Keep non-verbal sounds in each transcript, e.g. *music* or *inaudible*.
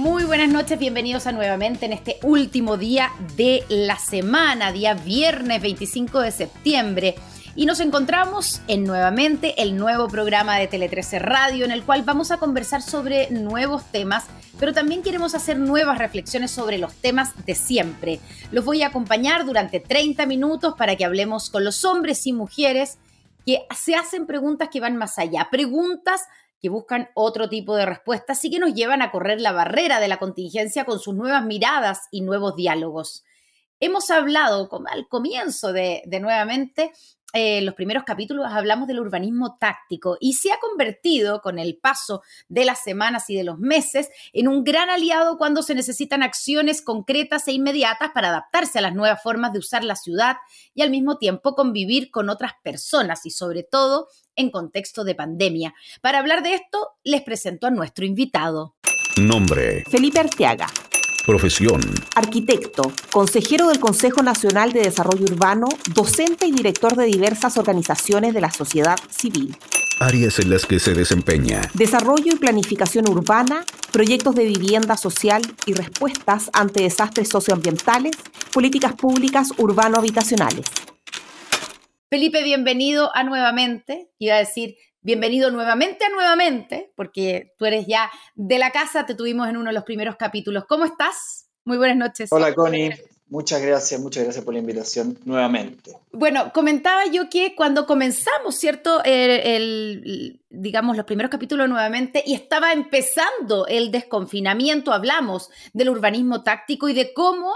muy buenas noches, bienvenidos a nuevamente en este último día de la semana, día viernes 25 de septiembre. Y nos encontramos en nuevamente el nuevo programa de Tele 13 Radio, en el cual vamos a conversar sobre nuevos temas, pero también queremos hacer nuevas reflexiones sobre los temas de siempre. Los voy a acompañar durante 30 minutos para que hablemos con los hombres y mujeres que se hacen preguntas que van más allá, preguntas que buscan otro tipo de respuestas y que nos llevan a correr la barrera de la contingencia con sus nuevas miradas y nuevos diálogos. Hemos hablado al comienzo de, de nuevamente eh, los primeros capítulos hablamos del urbanismo táctico y se ha convertido con el paso de las semanas y de los meses en un gran aliado cuando se necesitan acciones concretas e inmediatas para adaptarse a las nuevas formas de usar la ciudad y al mismo tiempo convivir con otras personas y sobre todo en contexto de pandemia. Para hablar de esto, les presento a nuestro invitado. Nombre. Felipe Arteaga. Profesión. Arquitecto, consejero del Consejo Nacional de Desarrollo Urbano, docente y director de diversas organizaciones de la sociedad civil. Áreas en las que se desempeña. Desarrollo y planificación urbana, proyectos de vivienda social y respuestas ante desastres socioambientales, políticas públicas urbano-habitacionales. Felipe, bienvenido a nuevamente. Iba a decir, bienvenido nuevamente a nuevamente, porque tú eres ya de la casa, te tuvimos en uno de los primeros capítulos. ¿Cómo estás? Muy buenas noches. Hola, Connie. Muchas gracias, muchas gracias por la invitación nuevamente. Bueno, comentaba yo que cuando comenzamos, ¿cierto? digamos, los primeros capítulos nuevamente, y estaba empezando el desconfinamiento, hablamos del urbanismo táctico y de cómo,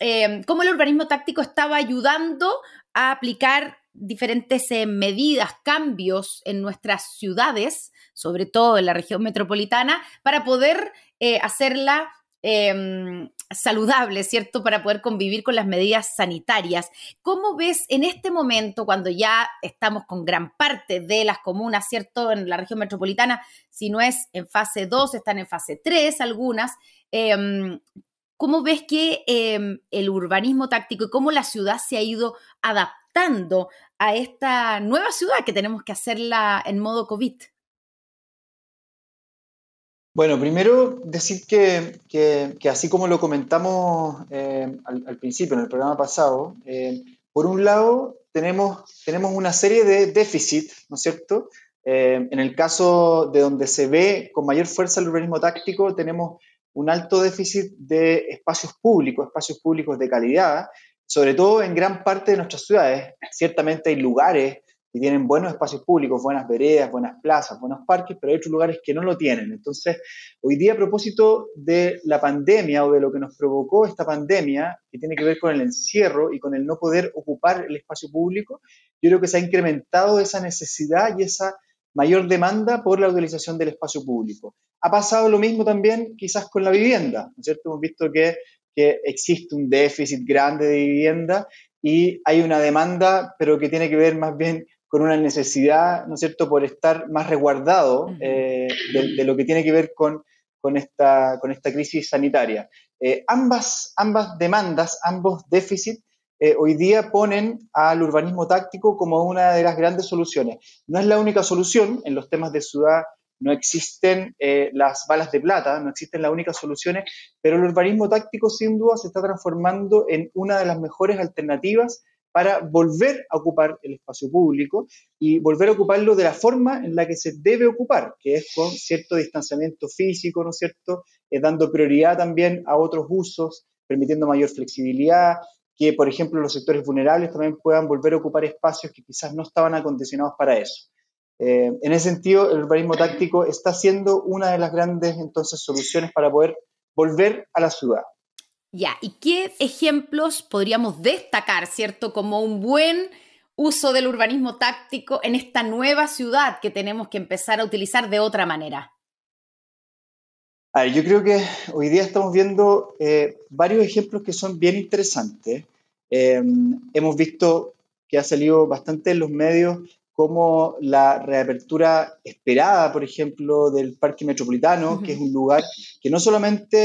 eh, cómo el urbanismo táctico estaba ayudando a aplicar diferentes eh, medidas, cambios en nuestras ciudades, sobre todo en la región metropolitana, para poder eh, hacerla em, saludable, ¿cierto? Para poder convivir con las medidas sanitarias. ¿Cómo ves en este momento, cuando ya estamos con gran parte de las comunas, ¿cierto? En la región metropolitana, si no es en fase 2, están en fase 3 algunas. Em, ¿Cómo ves que em, el urbanismo táctico y cómo la ciudad se ha ido adaptando a esta nueva ciudad que tenemos que hacerla en modo COVID? Bueno, primero decir que, así como lo comentamos eh, al, principio, en el programa pasado, eh, por un lado tenemos, tenemos una serie de déficits, ¿no es cierto? Eh, en el caso de donde se ve con mayor fuerza el urbanismo táctico, tenemos un alto déficit de espacios públicos, espacios públicos de calidad, sobre todo en gran parte de nuestras ciudades. Ciertamente hay lugares que tienen buenos espacios públicos, buenas veredas, buenas plazas, buenos parques, pero hay otros lugares que no lo tienen. Entonces, hoy día a propósito de la pandemia o de lo que nos provocó esta pandemia, que tiene que ver con el encierro y con el no poder ocupar el espacio público, yo creo que se ha incrementado esa necesidad y esa mayor demanda por la utilización del espacio público. Ha pasado lo mismo también quizás con la vivienda, ¿no es cierto? Hemos visto que, que existe un déficit grande de vivienda y hay una demanda, pero que tiene que ver más bien con una necesidad, ¿no es cierto?, por estar más resguardado eh, de, lo que tiene que ver con, esta, con esta crisis sanitaria. Eh, ambas, ambas demandas, ambos déficits, eh, hoy día ponen al urbanismo táctico como una de las grandes soluciones. No es la única solución en los temas de ciudad no existen eh, las balas de plata, no existen las únicas soluciones, pero el urbanismo táctico sin duda se está transformando en una de las mejores alternativas para volver a ocupar el espacio público y volver a ocuparlo de la forma en la que se debe ocupar, que es con cierto distanciamiento físico, ¿no cierto?, eh, dando prioridad también a otros usos, permitiendo mayor flexibilidad, que por ejemplo los sectores vulnerables también puedan volver a ocupar espacios que quizás no estaban acondicionados para eso. Eh, en ese sentido, el urbanismo táctico está siendo una de las grandes entonces soluciones para poder volver a la ciudad. Ya, ¿y qué ejemplos podríamos destacar, cierto, como un buen uso del urbanismo táctico en esta nueva ciudad que tenemos que empezar a utilizar de otra manera? A ver, yo creo que hoy día estamos viendo eh, varios ejemplos que son bien interesantes. Eh, hemos visto que ha salido bastante en los medios como la reapertura esperada, por ejemplo, del Parque Metropolitano, que es un lugar que no solamente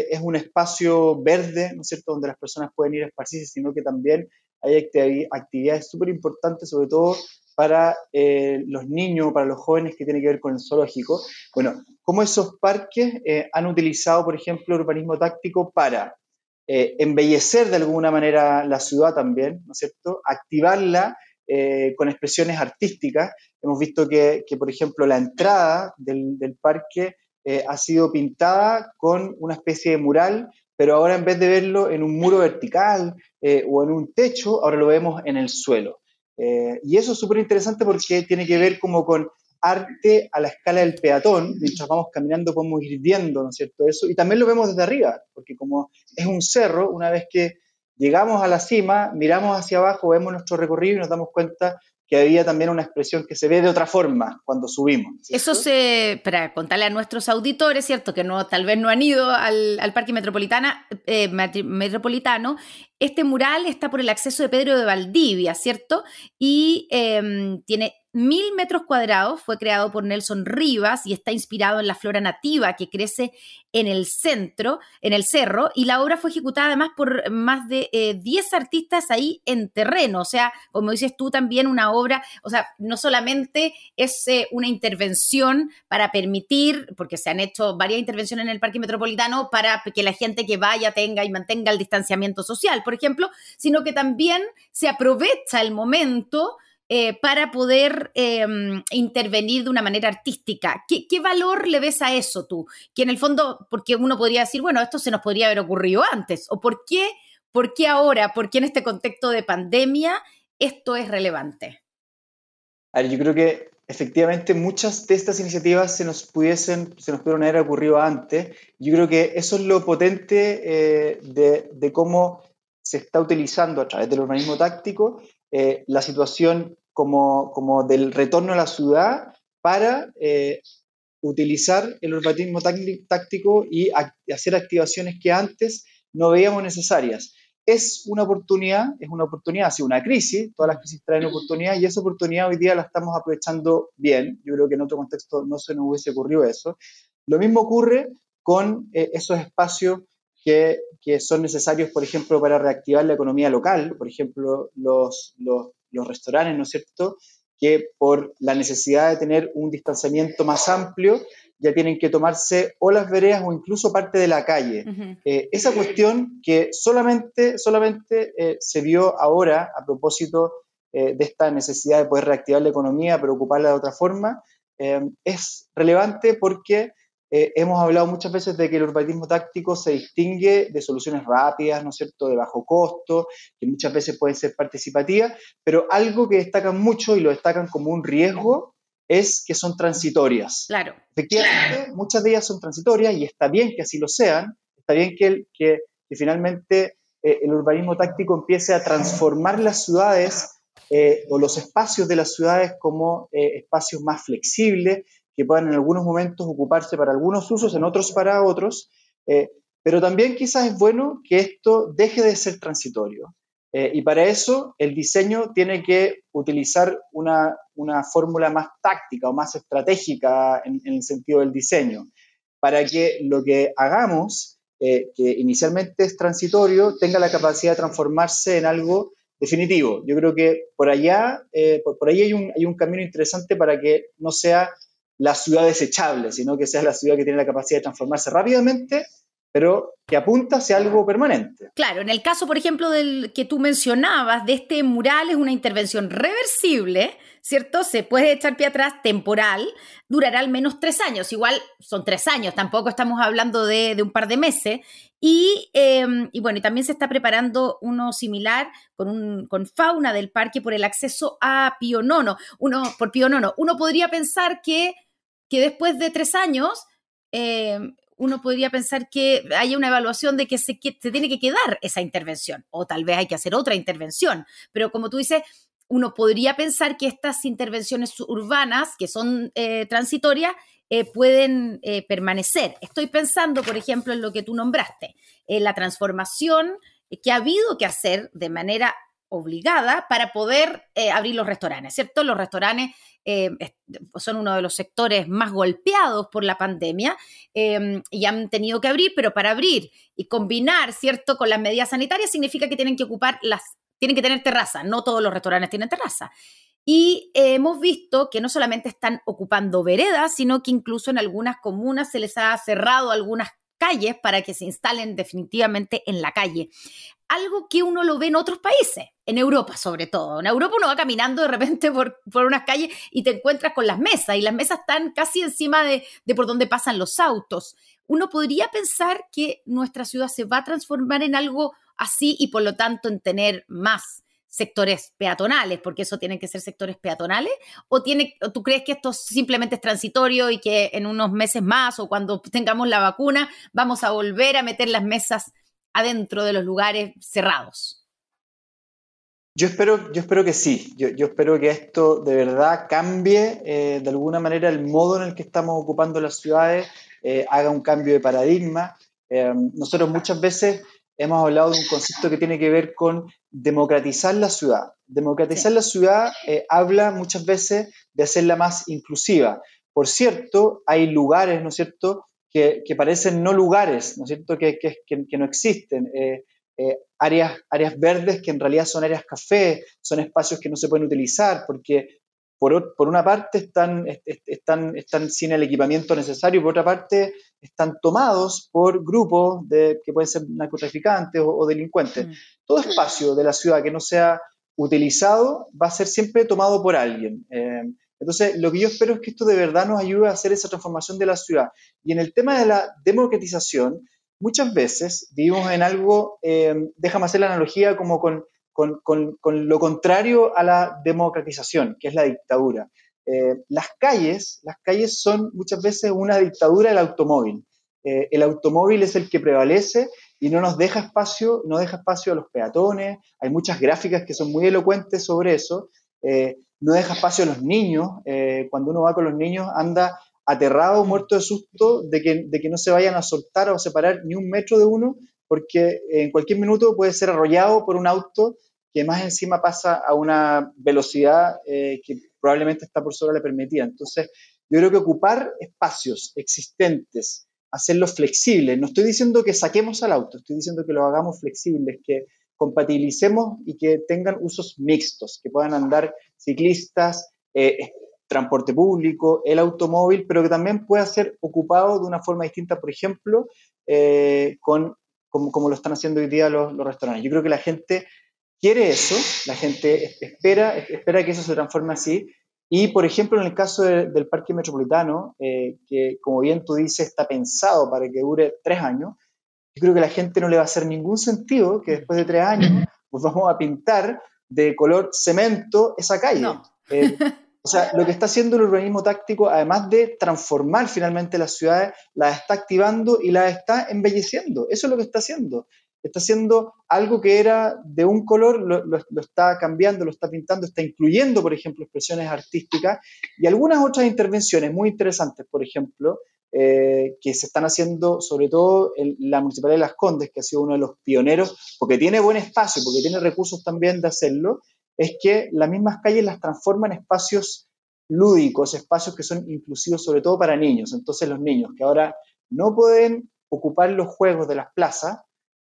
eh, es un espacio verde, ¿no es cierto?, donde las personas pueden ir a esparcirse, sino que también hay actividades súper importantes, sobre todo para eh, los niños, para los jóvenes que tiene que ver con el zoológico. Bueno, cómo esos parques eh, han utilizado, por ejemplo, el urbanismo táctico para embellecer de alguna manera la ciudad también, ¿no es cierto?, activarla eh, con expresiones artísticas. Hemos visto que, por ejemplo, la entrada del, parque eh, ha sido pintada con una especie de mural, pero ahora en vez de verlo en un muro vertical eh, o en un techo, ahora lo vemos en el suelo. y eso es súper interesante porque tiene que ver como con arte a la escala del peatón, mientras vamos caminando podemos ir viendo, ¿no es cierto? Eso, y también lo vemos desde arriba, porque como es un cerro, una vez que Llegamos a la cima, miramos hacia abajo, vemos nuestro recorrido y nos damos cuenta que había también una expresión que se ve de otra forma cuando subimos. Eso se, para contarle a nuestros auditores, ¿cierto? Que no, tal vez no han ido al, Parque Metropolitana, eh, Metropolitano, este mural está por el acceso de Pedro de Valdivia, ¿cierto? Y em, tiene mil metros cuadrados, fue creado por Nelson Rivas y está inspirado en la flora nativa que crece en el centro, en el cerro, y la obra fue ejecutada además por más de eh, diez artistas ahí en terreno, o sea, como dices tú también, una obra, o sea, no solamente es eh, una intervención para permitir, porque se han hecho varias intervenciones en el Parque Metropolitano para que la gente que vaya tenga y mantenga el distanciamiento social, por ejemplo, sino que también se aprovecha el momento eh, para poder em, intervenir de una manera artística. ¿Qué, valor le ves a eso tú? Que en el fondo, porque uno podría decir, bueno, esto se nos podría haber ocurrido antes, o por qué, por qué ahora, por qué en este contexto de pandemia esto es relevante. A yo creo que efectivamente muchas de estas iniciativas se nos pudiesen, se nos pudieron haber ocurrido antes. Yo creo que eso es lo potente eh, de cómo se está utilizando a través del urbanismo táctico eh, la situación como, como, del retorno a la ciudad para eh, utilizar el urbanismo táctico y hacer activaciones que antes no veíamos necesarias. Es una oportunidad, es una oportunidad, ha una crisis, todas las crisis traen oportunidad y esa oportunidad hoy día la estamos aprovechando bien. Yo creo que en otro contexto no se nos hubiese ocurrido eso. Lo mismo ocurre con eh, esos espacios que, son necesarios, por ejemplo, para reactivar la economía local, por ejemplo, los, los, restaurantes, ¿no es cierto?, que por la necesidad de tener un distanciamiento más amplio, ya tienen que tomarse o las veredas o incluso parte de la calle. Eh, esa cuestión que solamente, solamente eh, se vio ahora a propósito eh, de esta necesidad de poder reactivar la economía, preocuparla de otra forma, es relevante porque eh, hemos hablado muchas veces de que el urbanismo táctico se distingue de soluciones rápidas, ¿no es cierto?, de bajo costo, que muchas veces pueden ser participativas, pero algo que destacan mucho y lo destacan como un riesgo es que son transitorias. Claro. muchas de ellas son transitorias y está bien que así lo sean, está bien que, que, finalmente eh, el urbanismo táctico empiece a transformar las ciudades eh, o los espacios de las ciudades como espacios más flexibles, que puedan en algunos momentos ocuparse para algunos usos, en otros para otros, eh, pero también quizás es bueno que esto deje de ser transitorio. Eh, y para eso el diseño tiene que utilizar una, una fórmula más táctica o más estratégica en, el sentido del diseño, para que lo que hagamos, eh, que inicialmente es transitorio, tenga la capacidad de transformarse en algo definitivo. Yo creo que por allá, por, ahí hay un, hay un camino interesante para que no sea la ciudad desechable, sino que sea la ciudad que tiene la capacidad de transformarse rápidamente, pero que apunta hacia algo permanente. Claro, en el caso, por ejemplo, del que tú mencionabas, de este mural es una intervención reversible, ¿cierto? Se puede echar pie atrás temporal, durará al menos tres años, igual son tres años, tampoco estamos hablando de, un par de meses. Y, em, bueno, también se está preparando uno similar con, un, con fauna del parque por el acceso a Pío Nono. Uno, por Pío Nono, uno podría pensar que que después de tres años eh, uno podría pensar que hay una evaluación de que se, tiene que quedar esa intervención o tal vez hay que hacer otra intervención. Pero como tú dices, uno podría pensar que estas intervenciones urbanas, que son eh, transitorias, eh, pueden permanecer. Estoy pensando, por ejemplo, en lo que tú nombraste, en la transformación que ha habido que hacer de manera obligada para poder eh, abrir los restaurantes, ¿cierto? Los restaurantes eh, son uno de los sectores más golpeados por la pandemia em, y han tenido que abrir, pero para abrir y combinar, ¿cierto?, con las medidas sanitarias significa que tienen que ocupar las, tienen que tener terraza, no todos los restaurantes tienen terraza. Y eh, hemos visto que no solamente están ocupando veredas, sino que incluso en algunas comunas se les ha cerrado algunas calles para que se instalen definitivamente en la calle. Algo que uno lo ve en otros países, en Europa sobre todo. En Europa uno va caminando de repente *laughs* por, unas calles y te encuentras con las mesas y las mesas están casi encima de, de por donde pasan los autos. Uno podría pensar que nuestra ciudad se va a transformar en algo así y por lo tanto en tener más sectores peatonales, porque eso tiene que ser sectores peatonales, o tiene, tú crees que esto simplemente es transitorio y que en unos meses más o cuando tengamos la vacuna vamos a volver a meter las mesas adentro de los lugares cerrados? Yo espero, yo espero que sí, yo, espero que esto de verdad cambie eh, de alguna manera el modo en el que estamos ocupando las ciudades, eh, haga un cambio de paradigma. Eh, nosotros muchas veces hemos hablado de un concepto que tiene que ver con democratizar la ciudad. Democratizar la ciudad eh, habla muchas veces de hacerla más inclusiva. Por cierto, hay lugares, ¿no es cierto?, que, parecen no lugares, ¿no es cierto?, que, no existen. Eh, eh, áreas, áreas verdes que en realidad son áreas café, son espacios que no se pueden utilizar porque por, una parte están, están, están sin el equipamiento necesario y por otra parte están tomados por grupos de, que pueden ser narcotraficantes o, delincuentes. Mm. Todo espacio de la ciudad que no sea utilizado va a ser siempre tomado por alguien. Em, entonces, lo que yo espero es que esto de verdad nos ayude a hacer esa transformación de la ciudad. Y en el tema de la democratización, muchas veces vivimos en algo, em, déjame hacer la analogía como con, con, con, con lo contrario a la democratización, que es la dictadura. Eh, las calles, las calles son muchas veces una dictadura del automóvil. Eh, el automóvil es el que prevalece y no nos deja espacio, no deja espacio a los peatones. Hay muchas gráficas que son muy elocuentes sobre eso. Eh, no deja espacio a los niños. cuando uno va con los niños anda aterrado, muerto de susto de que, no se vayan a soltar o separar ni un metro de uno, porque en cualquier minuto puede ser arrollado por un auto que más encima pasa a una velocidad que probablemente esta por sobre la Entonces, yo creo que ocupar espacios existentes, hacerlos flexibles, no estoy diciendo que saquemos al auto, estoy diciendo que lo hagamos flexibles, que compatibilicemos y que tengan usos mixtos, que puedan andar ciclistas, eh, transporte público, el automóvil, pero que también pueda ser ocupado de una forma distinta, por ejemplo, eh, con, como, lo están haciendo hoy día los, los, restaurantes. Yo creo que la gente quiere eso, la gente espera, espera que eso se transforme así. Y, por ejemplo, en el caso del Parque Metropolitano, eh, que como bien tú dices, está pensado para que dure tres años, yo creo que a la gente no le va a hacer ningún sentido que después de tres años pues vamos a pintar de color cemento esa calle. Eh, o sea, lo que está haciendo el urbanismo táctico, además de transformar finalmente las ciudades, la está activando y la está embelleciendo. Eso es lo que está haciendo está haciendo algo que era de un color, lo, está cambiando, lo está pintando, está incluyendo, por ejemplo, expresiones artísticas y algunas otras intervenciones muy interesantes, por ejemplo, eh, que se están haciendo sobre todo en la Municipalidad de Las Condes, que ha sido uno de los pioneros, porque tiene buen espacio, porque tiene recursos también de hacerlo, es que las mismas calles las transforman en espacios lúdicos, espacios que son inclusivos sobre todo para niños. Entonces los niños que ahora no pueden ocupar los juegos de las plazas,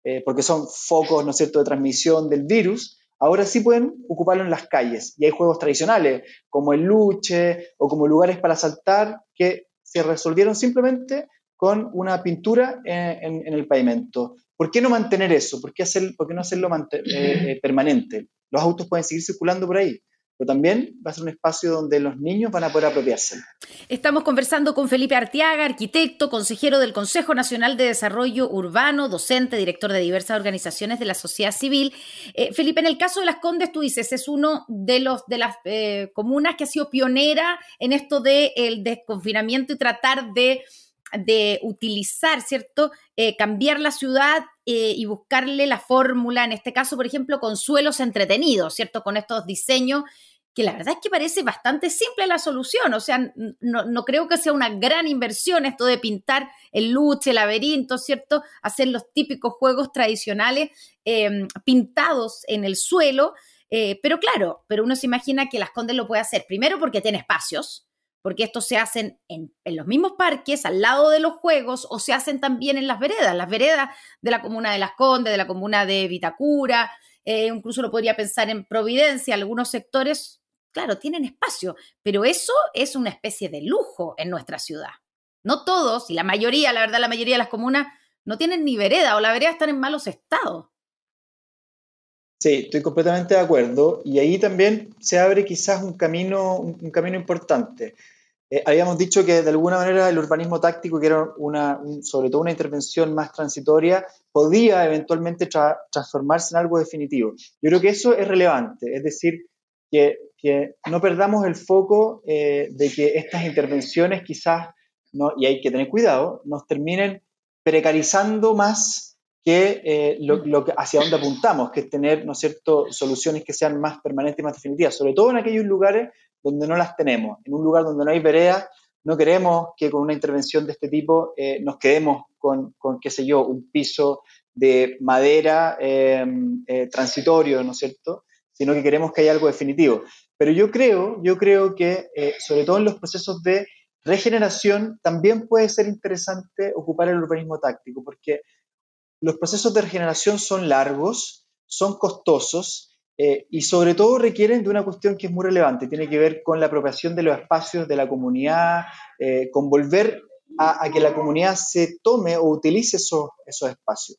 eh, porque son focos, ¿no es cierto?, de transmisión del virus, ahora sí pueden ocuparlo en las calles. Y hay juegos tradicionales, como el luche o como lugares para saltar, que se resolvieron simplemente con una pintura eh, en, el pavimento. ¿Por qué no mantener eso? ¿Por qué, hacer, por qué no hacerlo eh, permanente? Los autos pueden seguir circulando por ahí pero también va a ser un espacio donde los niños van a poder apropiarse. Estamos conversando con Felipe Artiaga, arquitecto, consejero del Consejo Nacional de Desarrollo Urbano, docente, director de diversas organizaciones de la sociedad civil. Eh, Felipe, en el caso de Las Condes, tú dices, es uno de, los, de las eh, comunas que ha sido pionera en esto del desconfinamiento y tratar de de utilizar, ¿cierto? Eh, cambiar la ciudad eh, y buscarle la fórmula, en este caso, por ejemplo, con suelos entretenidos, ¿cierto? Con estos diseños que la verdad es que parece bastante simple la solución, o sea, no, creo que sea una gran inversión esto de pintar el luche, el laberinto, ¿cierto? Hacer los típicos juegos tradicionales em, pintados en el suelo, eh, pero claro, pero uno se imagina que las Condes lo puede hacer, primero porque tiene espacios, porque estos se hacen en, los mismos parques, al lado de los juegos, o se hacen también en las veredas, las veredas de la comuna de Las Condes, de la comuna de Vitacura, eh, incluso lo podría pensar en Providencia, algunos sectores, claro, tienen espacio, pero eso es una especie de lujo en nuestra ciudad. No todos, y la mayoría, la verdad, la mayoría de las comunas no tienen ni vereda o la vereda están en malos estados. Sí, estoy completamente de acuerdo. Y ahí también se abre quizás un camino, un, camino importante. Eh, habíamos dicho que de alguna manera el urbanismo táctico, que era una, sobre todo una intervención más transitoria, podía eventualmente transformarse en algo definitivo. Yo creo que eso es relevante, es decir, que, no perdamos el foco eh, de que estas intervenciones quizás, no, y hay que tener cuidado, nos terminen precarizando más que eh, lo, hacia dónde apuntamos, que es tener, ¿no es cierto?, soluciones que sean más permanentes y más definitivas, sobre todo en aquellos lugares donde no las tenemos. En un lugar donde no hay veredas, no queremos que con una intervención de este tipo eh, nos quedemos con, qué sé yo, un piso de madera em, eh, transitorio, ¿no es cierto?, sino que queremos que haya algo definitivo. Pero yo creo, yo creo que, sobre todo en los procesos de regeneración, también puede ser interesante ocupar el urbanismo táctico, porque los procesos de regeneración son largos, son costosos eh, y sobre todo requieren de una cuestión que es muy relevante, tiene que ver con la apropiación de los espacios de la comunidad, eh, con volver a, que la comunidad se tome o utilice esos, espacios.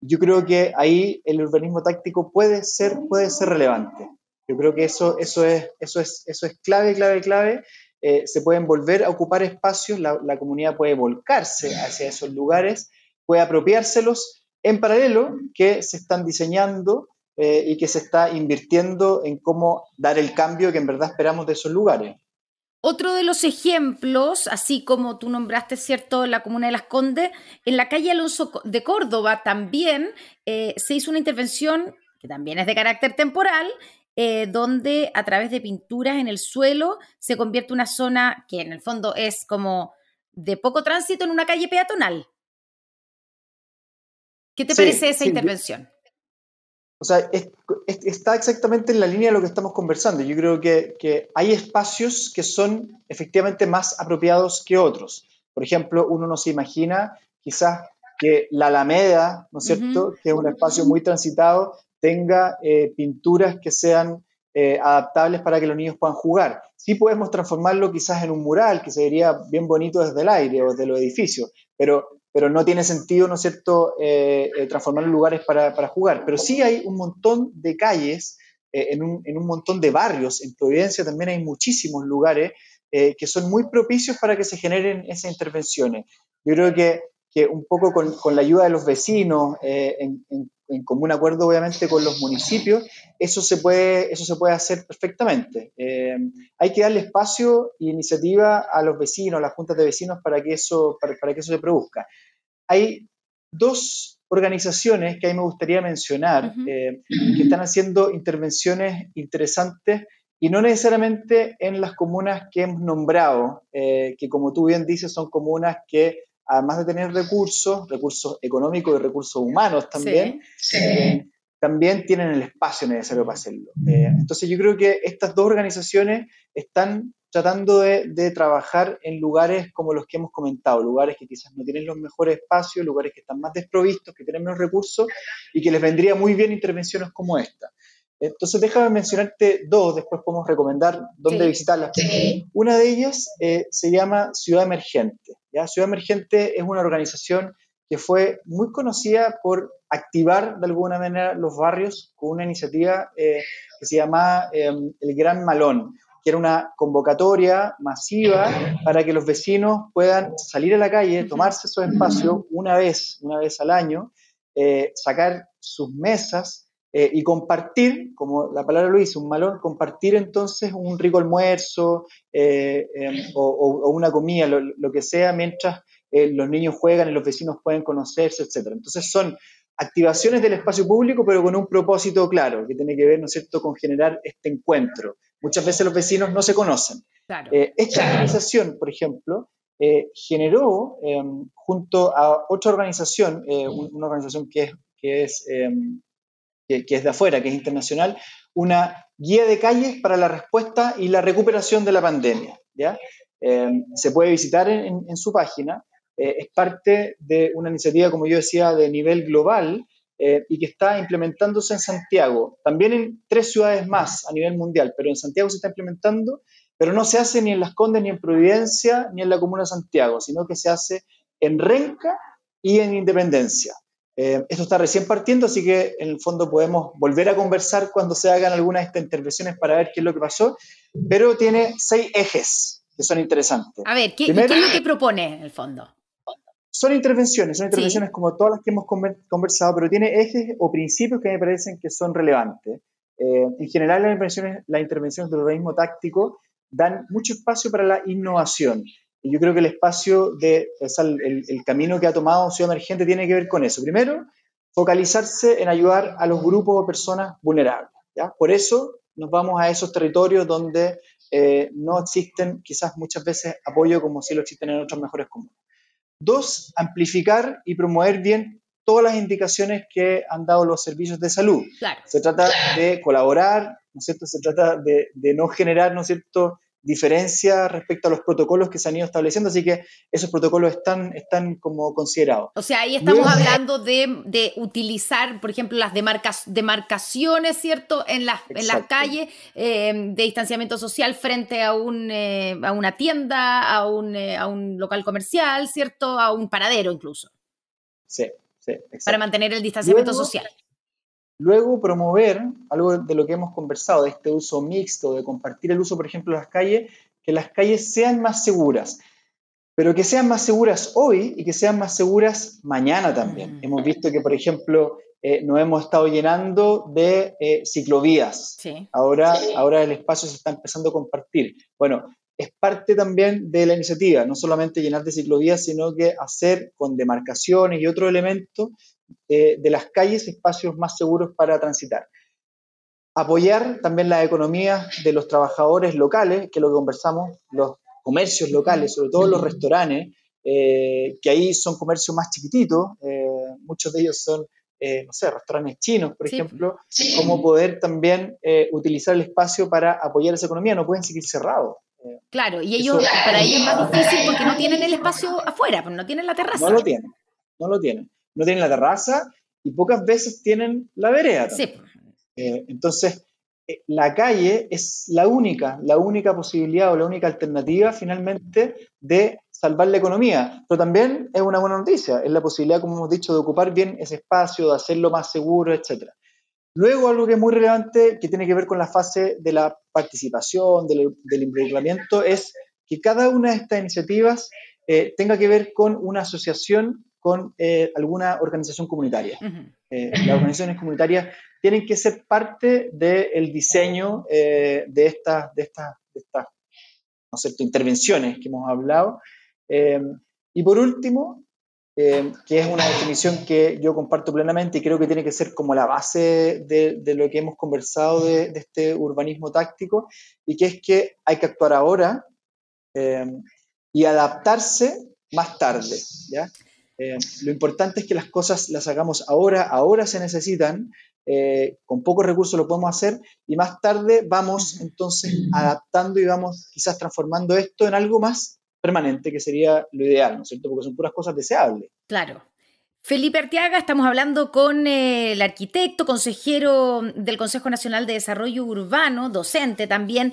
Yo creo que ahí el urbanismo táctico puede ser, puede ser relevante. Yo creo que eso, eso, es, eso, es, eso es clave, clave, clave. Eh, se pueden volver a ocupar espacios, la comunidad puede volcarse hacia esos lugares puede apropiárselos, en paralelo que se están diseñando eh, y que se está invirtiendo en cómo dar el cambio que en verdad esperamos de esos lugares. Otro de los ejemplos, así como tú nombraste, ¿cierto?, la comuna de Las Condes, en la calle Alonso de Córdoba también eh, se hizo una intervención que también es de carácter temporal, eh, donde a través de pinturas en el suelo se convierte una zona que en el fondo es como de poco tránsito en una calle peatonal. ¿Qué te parece esa intervención? o sea, está exactamente en la línea de lo que estamos conversando. Yo creo que, hay espacios que son efectivamente más apropiados que otros. Por ejemplo, uno no se imagina quizás que la Alameda, ¿no es cierto?, que es un espacio muy transitado, tenga eh, pinturas que sean eh, adaptables para que los niños puedan jugar. Sí podemos transformarlo quizás en un mural, que se vería bien bonito desde el aire o desde los edificios, pero pero no tiene sentido, ¿no es cierto?, eh, eh, transformar lugares para, jugar. Pero sí hay un montón de calles, eh, en, un, en, un, montón de barrios. En Providencia también hay muchísimos lugares que son muy propicios para que se generen esas intervenciones. Yo creo que un poco con, la ayuda de los vecinos, eh, en, común acuerdo obviamente con los municipios, eso se puede, eso se puede hacer perfectamente. Eh, hay que darle espacio e iniciativa a los vecinos, a las juntas de vecinos, para que eso, para, que eso se produzca. Hay dos organizaciones que a me gustaría mencionar, eh, que están haciendo intervenciones interesantes y no necesariamente en las comunas que hemos nombrado, que como tú bien dices son comunas que además de tener recursos, recursos económicos y recursos humanos también, eh, también tienen el espacio necesario para hacerlo. Eh, entonces yo creo que estas dos organizaciones están tratando de, de, trabajar en lugares como los que hemos comentado, lugares que quizás no tienen los mejores espacios, lugares que están más desprovistos, que tienen menos recursos y que les vendría muy bien intervenciones como esta. Entonces, déjame mencionarte dos, después podemos recomendar dónde visitarlas. Una de ellas eh, se llama Ciudad Emergente. Ciudad Emergente es una organización que fue muy conocida por activar de alguna manera los barrios con una iniciativa eh, que se llama em, El Gran Malón, que era una convocatoria masiva para que los vecinos puedan salir a la calle, tomarse su espacio una vez, una vez al año, eh, sacar sus mesas eh, y compartir, como la palabra lo dice, un malón, compartir entonces un rico almuerzo eh, em, o, una comida, lo, que sea, mientras eh, los niños juegan y los vecinos pueden conocerse, etc. Entonces son activaciones del espacio público, pero con un propósito claro, que tiene que ver, ¿no es cierto?, con generar este encuentro. Muchas veces los vecinos no se conocen. esta organización, por ejemplo, generó, em, junto a otra organización, una organización que es, que es em, que, es de afuera, que es internacional, una guía de calles para la respuesta y la recuperación de la pandemia. ¿ya? Em, se puede visitar en, su página. Eh, es parte de una iniciativa, como yo decía, de nivel global eh, y que está implementándose en Santiago, también en tres ciudades más a nivel mundial, pero en Santiago se está implementando, pero no se hace ni en Las Condes, ni en Providencia, ni en la Comuna de Santiago, sino que se hace en Renca y en Independencia. Eh, esto está recién partiendo, así que en el fondo podemos volver a conversar cuando se hagan algunas de estas intervenciones para ver qué es lo que pasó, pero tiene seis ejes que son interesantes. A ver, ¿qué, es lo que propone en el fondo? Son intervenciones, son intervenciones como todas las que hemos conversado, pero tiene ejes o principios que me parecen que son relevantes. Eh, en general, las intervenciones, las intervenciones del organismo táctico dan mucho espacio para la innovación yo creo que el espacio de el, camino que ha tomado Ciudad Emergente tiene que ver con eso. Primero, focalizarse en ayudar a los grupos o personas vulnerables. Por eso nos vamos a esos territorios donde eh, no existen quizás muchas veces apoyo como si lo existen en otras mejores comunes. Dos, amplificar y promover bien todas las indicaciones que han dado los servicios de salud. Se trata de colaborar, ¿no es cierto? Se trata de, de no generar, ¿no es cierto?, diferencia respecto a los protocolos que se han ido estableciendo, así que esos protocolos están, están como considerados. O sea, ahí estamos hablando de, utilizar, por ejemplo, las demarcas, demarcaciones, ¿cierto?, en las, en las calles eh, de distanciamiento social frente a, eh, a una tienda, a un, eh, a un local comercial, ¿cierto?, a un paradero incluso. Sí, sí. Exacto. Para mantener el distanciamiento social. Luego promover algo de lo que hemos conversado, de este uso mixto, de compartir el uso, por ejemplo, de las calles, que las calles sean más seguras, pero que sean más seguras hoy y que sean más seguras mañana también. Mm. Hemos visto que, por ejemplo, eh, nos hemos estado llenando de eh, ciclovías. Ahora, ahora el espacio se está empezando a compartir. Bueno, es parte también de la iniciativa, no solamente llenar de ciclovías, sino que hacer con demarcaciones y otro elemento eh, de las calles espacios más seguros para transitar. Apoyar también la economía de los trabajadores locales, que es lo que conversamos, los comercios locales, sobre todo los restaurantes, eh, que ahí son comercios más chiquititos, eh, muchos de ellos son, no sé, restaurantes chinos, por pues. ejemplo, como poder también utilizar el espacio para apoyar esa economía, no pueden seguir cerrados. Claro, y ellos, para ellos es más difícil porque no tienen el espacio afuera, pues, no tienen la terraza. No lo tienen, no lo tienen no tienen la terraza y pocas veces tienen la vereda. Eh, entonces, eh, la calle es la única, la única posibilidad o la única alternativa finalmente de salvar la economía. Pero también es una buena noticia, es la posibilidad, como hemos dicho, de ocupar bien ese espacio, de hacerlo más seguro, etcétera. Luego, algo que es muy relevante, que tiene que ver con la fase de la participación, del, involucramiento, es que cada una de estas iniciativas eh, tenga que ver con una asociación con eh, alguna organización comunitaria. Eh, las organizaciones comunitarias tienen que ser parte del diseño eh, de estas de esta, ¿no intervenciones que hemos hablado. y por último, que es una definición que yo comparto plenamente y creo que tiene que ser como la base de, lo que hemos conversado de, de, este urbanismo táctico, y que es que hay que actuar ahora y adaptarse más tarde. ¿ya? Eh, lo importante es que las cosas las hagamos ahora, ahora se necesitan, eh, con pocos recursos lo podemos hacer y más tarde vamos entonces adaptando y vamos quizás transformando esto en algo más permanente, que sería lo ideal, ¿no es cierto? Porque son puras cosas deseables. Claro. Felipe Arteaga, estamos hablando con eh, el arquitecto, consejero del Consejo Nacional de Desarrollo Urbano, docente también.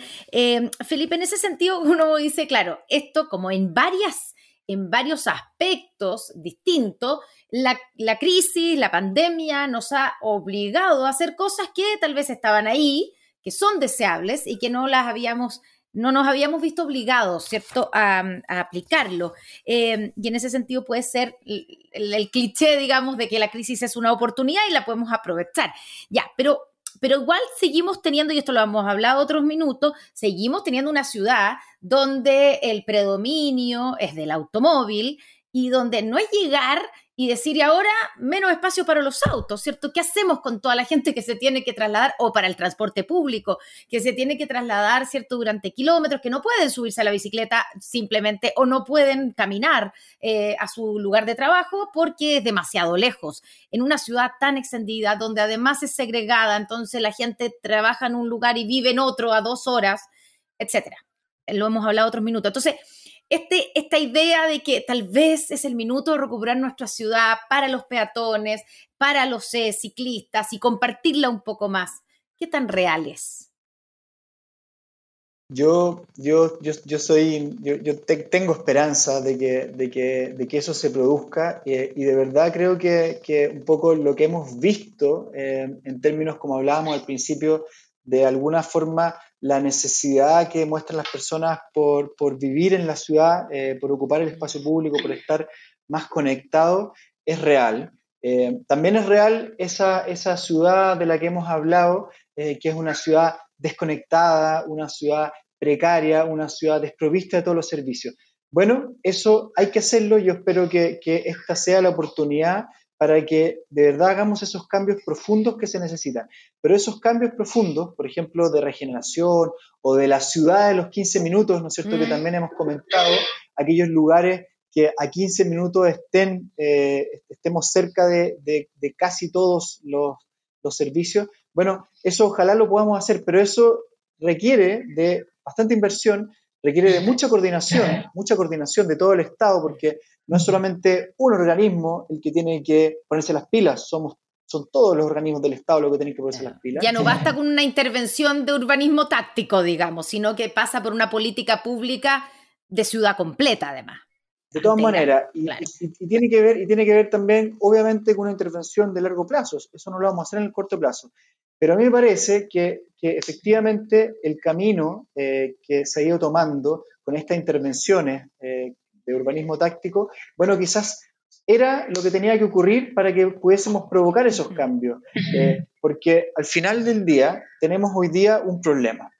Felipe, en ese sentido *laughs* uno dice, claro, esto como en varias en varios aspectos distintos, la, crisis, la pandemia nos ha obligado a hacer cosas que tal vez estaban ahí, que son deseables y que no las habíamos no nos habíamos visto obligados, ¿cierto?, a, aplicarlo. Em, y en ese sentido puede ser el, el, cliché, digamos, de que la crisis es una oportunidad y la podemos aprovechar. Ya, pero pero igual seguimos teniendo, y esto lo hemos hablado otros minutos, seguimos teniendo una ciudad donde el predominio es del automóvil y donde no es llegar y decir, y ahora menos espacio para los autos, ¿cierto? ¿Qué hacemos con toda la gente que se tiene que trasladar o para el transporte público, que se tiene que trasladar, ¿cierto?, durante kilómetros, que no pueden subirse a la bicicleta simplemente o no pueden caminar eh, a su lugar de trabajo porque es demasiado lejos, en una ciudad tan extendida, donde además es segregada, entonces la gente trabaja en un lugar y vive en otro a dos horas, etcétera. Lo hemos hablado otros minutos. Entonces, este, esta idea de que tal vez es el minuto de recuperar nuestra ciudad para los peatones, para los eh, ciclistas y compartirla un poco más. ¿Qué tan real es? Yo, yo, yo, soy, yo, tengo esperanza de que, de que, de que, eso se produzca eh, y de verdad creo que, que, un poco lo que hemos visto eh, en términos como hablábamos al principio, de alguna forma la necesidad que muestran las personas por, vivir en la ciudad, eh, por ocupar el espacio público, por estar más conectado, es real. Eh, también es real esa, esa, ciudad de la que hemos hablado, eh, que es una ciudad desconectada, una ciudad precaria, una ciudad desprovista de todos los servicios. Bueno, eso hay que hacerlo. Yo espero que, que esta sea la oportunidad para que de verdad hagamos esos cambios profundos que se necesitan. Pero esos cambios profundos, por ejemplo, de regeneración o de la ciudad de los 15 minutos, ¿no es cierto? Que también hemos comentado, aquellos lugares que a 15 minutos estén, eh, estemos cerca de, casi todos los, los servicios. Bueno, eso ojalá lo podamos hacer, pero eso requiere de bastante inversión, requiere de mucha coordinación, mucha coordinación de todo el Estado, porque no es solamente un organismo el que tiene que ponerse las pilas, somos son todos los organismos del Estado los que tienen que ponerse las pilas. Ya no basta con una intervención de urbanismo táctico, digamos, sino que pasa por una política pública de ciudad completa, además. De todas maneras, y, tiene que ver, y tiene que ver también, obviamente, con una intervención de largo plazo. Eso no lo vamos a hacer en el corto plazo. Pero a mí me parece que, efectivamente el camino eh, que se ha ido tomando con estas intervenciones eh, de urbanismo táctico, bueno, quizás era lo que tenía que ocurrir para que pudiésemos provocar esos mm. cambios. *laughs* Eh, porque al final del día tenemos hoy día un problema.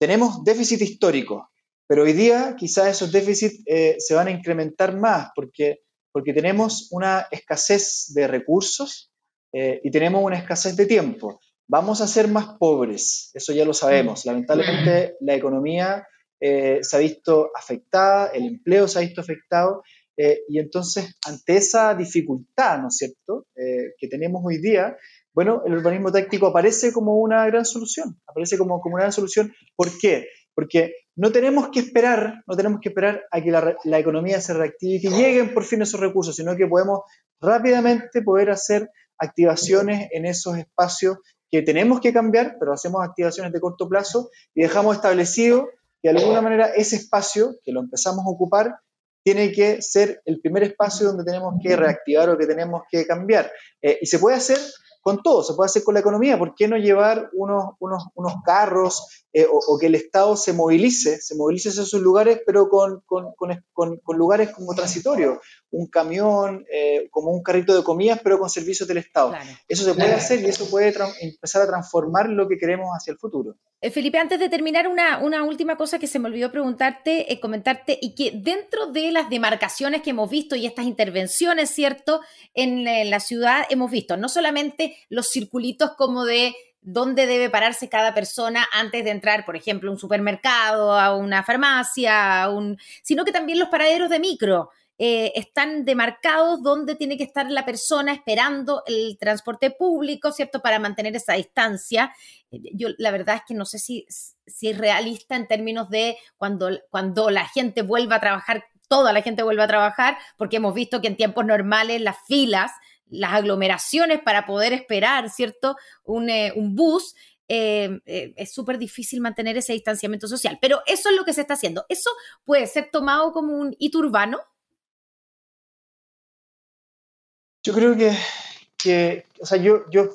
tenemos déficit histórico, pero hoy día quizás esos déficits se van a incrementar más porque, porque tenemos una escasez de recursos, eh, y tenemos una escasez de tiempo. Vamos a ser más pobres, eso ya lo sabemos. Mm. Lamentablemente mm. la economía eh, se ha visto afectada, el empleo se ha visto afectado, eh, y entonces ante esa dificultad, ¿no es cierto?, que tenemos hoy día, bueno, el urbanismo táctico aparece como una gran solución, aparece como, como una gran solución. ¿Por qué? Porque no tenemos que esperar, no tenemos que esperar a que la, economía se reactive y que lleguen por fin esos recursos, sino que podemos rápidamente poder hacer activaciones en esos espacios que tenemos que cambiar, pero hacemos activaciones de corto plazo y dejamos establecido que de alguna manera ese espacio que lo empezamos a ocupar tiene que ser el primer espacio donde tenemos que reactivar o que tenemos que cambiar. Eh, y se puede hacer con todo, se puede hacer con la economía, ¿por qué no llevar unos, unos, unos carros eh, o, que el Estado se movilice, se movilice hacia sus lugares, pero con, con lugares como transitorios? un camión, eh, como un carrito de comidas, pero con servicios del Estado. Eso se puede hacer y eso puede empezar a transformar lo que queremos hacia el futuro. Eh, Felipe, antes de terminar, una, última cosa que se me olvidó preguntarte, eh, comentarte, y que dentro de las demarcaciones que hemos visto y estas intervenciones, ¿cierto? En, la ciudad hemos visto no solamente los circulitos como de dónde debe pararse cada persona antes de entrar, por ejemplo, a un supermercado, a una farmacia, sino que también los paraderos de micro, eh, están demarcados donde tiene que estar la persona esperando el transporte público, ¿cierto? Para mantener esa distancia. Eh, yo la verdad es que no sé si, si es realista en términos de cuando, cuando la gente vuelva a trabajar, toda la gente vuelva a trabajar, porque hemos visto que en tiempos normales las filas, las aglomeraciones para poder esperar, ¿cierto? Un, eh, bus. es súper difícil mantener ese distanciamiento social, pero eso es lo que se está haciendo. ¿Eso puede ser tomado como un hito urbano? Yo creo que, o sea, yo, yo,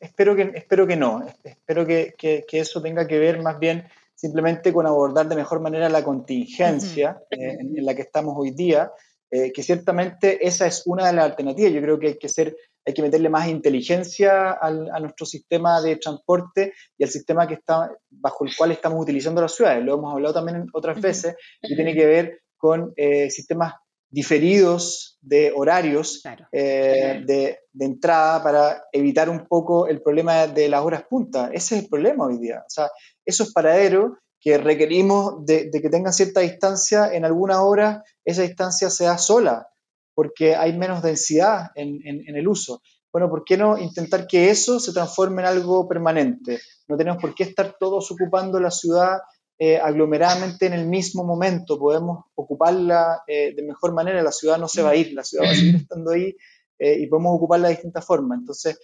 espero, que, espero que no, espero que, eso tenga que ver más bien simplemente con abordar de mejor manera la contingencia eh, en, la que estamos hoy día, eh, que ciertamente esa es una de las alternativas. Yo creo que hay que ser hay que meterle más inteligencia a nuestro sistema de transporte y al sistema que está, bajo el cual estamos utilizando las ciudades. Lo hemos hablado también otras veces y tiene que ver con eh, sistemas diferidos de horarios eh, de, entrada para evitar un poco el problema de las horas punta. Ese es el problema hoy día. O sea, esos paraderos que requerimos de, que tengan cierta distancia, en alguna hora esa distancia se da sola, porque hay menos densidad en, en el uso bueno, ¿por qué no intentar que eso se transforme en algo permanente? No tenemos por qué estar todos ocupando la ciudad eh, aglomeradamente en el mismo momento, podemos ocuparla eh, de mejor manera, la ciudad no se va a ir, la ciudad va a seguir *clears throat* estando ahí eh, y podemos ocuparla de distintas formas. Entonces,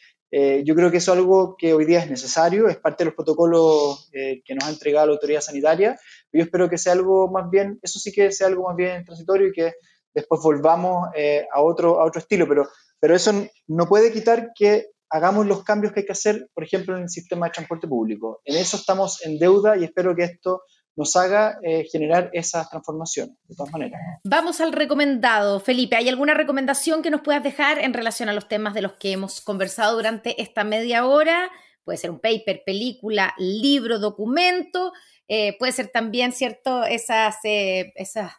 yo creo que eso es algo que hoy día es necesario, es parte de los protocolos que nos ha entregado la autoridad sanitaria, yo espero que sea algo más bien, eso sí que sea algo más bien transitorio y que después volvamos a, otro, a otro estilo, pero, pero eso no puede quitar que hagamos los cambios que hay que hacer, por ejemplo, en el sistema de transporte público. En eso estamos en deuda y espero que esto nos haga eh, generar esas transformaciones, de todas maneras. Vamos al recomendado, Felipe. ¿Hay alguna recomendación que nos puedas dejar en relación a los temas de los que hemos conversado durante esta media hora? Puede ser un paper, película, libro, documento. Eh, puede ser también, ¿cierto?, esas, eh, esas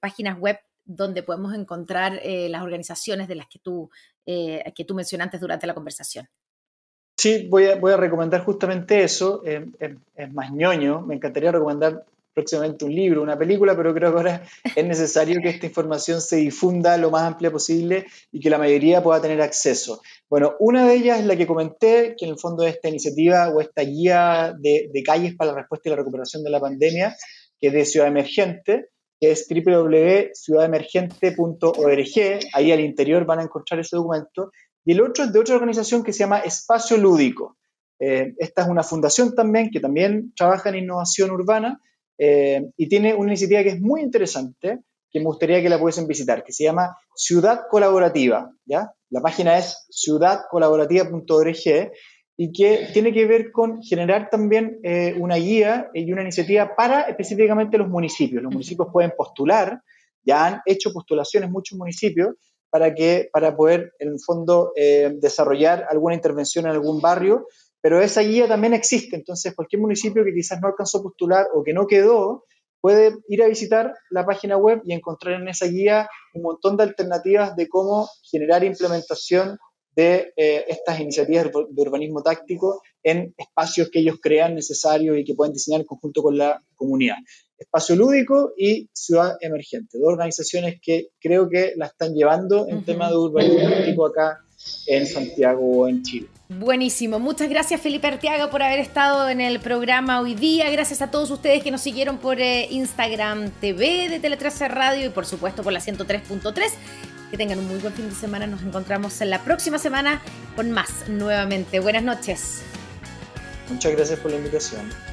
páginas web donde podemos encontrar las organizaciones de las que tú eh, que tú mencionaste durante la conversación. Sí, voy a, recomendar justamente eso. Em, em, es más ñoño. Me encantaría recomendar próximamente un libro, una película, pero creo que ahora *laughs* es necesario que esta información se difunda lo más amplia posible y que la mayoría pueda tener acceso. Bueno, una de ellas es la que comenté, que en el fondo es esta iniciativa o esta guía de, de calles para la respuesta y la recuperación de la pandemia, que es de Ciudad Emergente, que es www.ciudademergente.org. Ahí al interior van a encontrar ese documento. Y el otro es de otra organización que se llama Espacio Lúdico. Eh, esta es una fundación también que también trabaja en innovación urbana eh, y tiene una iniciativa que es muy interesante que me gustaría que la pudiesen visitar, que se llama Ciudad Colaborativa. ¿ya? La página es ciudadcolaborativa.org y que tiene que ver con generar también eh, una guía eh, y una iniciativa para específicamente los municipios. Los municipios pueden postular, ya han hecho postulaciones muchos municipios para, que, para poder, en el fondo, eh, desarrollar alguna intervención en algún barrio, pero esa guía también existe, entonces cualquier municipio que quizás no alcanzó a postular o que no quedó, puede ir a visitar la página web y encontrar en esa guía un montón de alternativas de cómo generar implementación de eh, estas iniciativas de urbanismo táctico en espacios que ellos crean necesarios y que pueden diseñar en conjunto con la comunidad. Espacio Lúdico y Ciudad Emergente, dos organizaciones que creo que la están llevando en tema de urbanismo táctico acá en Santiago o en Chile. Buenísimo, muchas gracias Felipe Arteaga por haber estado en el programa hoy día, gracias a todos ustedes que nos siguieron por eh, Instagram TV de Tele Radio y por supuesto por la 103.3 que tengan un muy buen fin de semana. Nos encontramos en la próxima semana con más nuevamente. Buenas noches. Muchas gracias por la invitación.